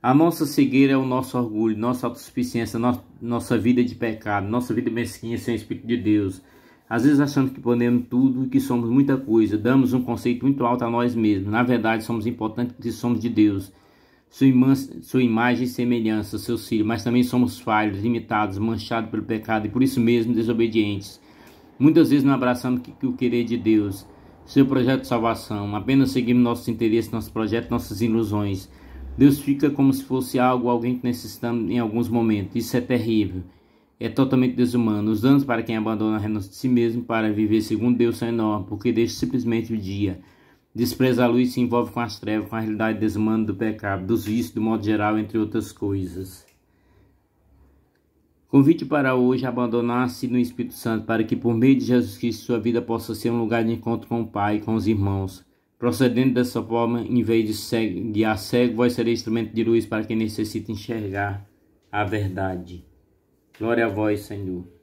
A nossa cegueira é o nosso orgulho, nossa autossuficiência, no, nossa vida de pecado, nossa vida mesquinha sem o Espírito de Deus. Às vezes achamos que podemos tudo e que somos muita coisa, damos um conceito muito alto a nós mesmos. Na verdade, somos importantes e somos de Deus. Sua, sua imagem e semelhança, seus filhos. mas também somos falhos, limitados, manchados pelo pecado e por isso mesmo desobedientes. Muitas vezes não abraçamos que, que o querer de Deus, seu projeto de salvação, apenas seguimos nossos interesses, nosso projeto, nossas ilusões. Deus fica como se fosse algo, alguém que necessitamos em alguns momentos. Isso é terrível. É totalmente desumano. Os danos para quem abandona a renúncia de si mesmo para viver segundo Deus são enormes, porque deixa simplesmente o dia. Despreza a luz e se envolve com as trevas, com a realidade desumana do pecado, dos vícios do modo geral, entre outras coisas. Convite para hoje abandonar-se no Espírito Santo para que, por meio de Jesus Cristo, sua vida possa ser um lugar de encontro com o Pai e com os irmãos. Procedendo dessa forma, em vez de guiar cego, vós sereis instrumento de luz para quem necessita enxergar a verdade. Glória a vós, Senhor.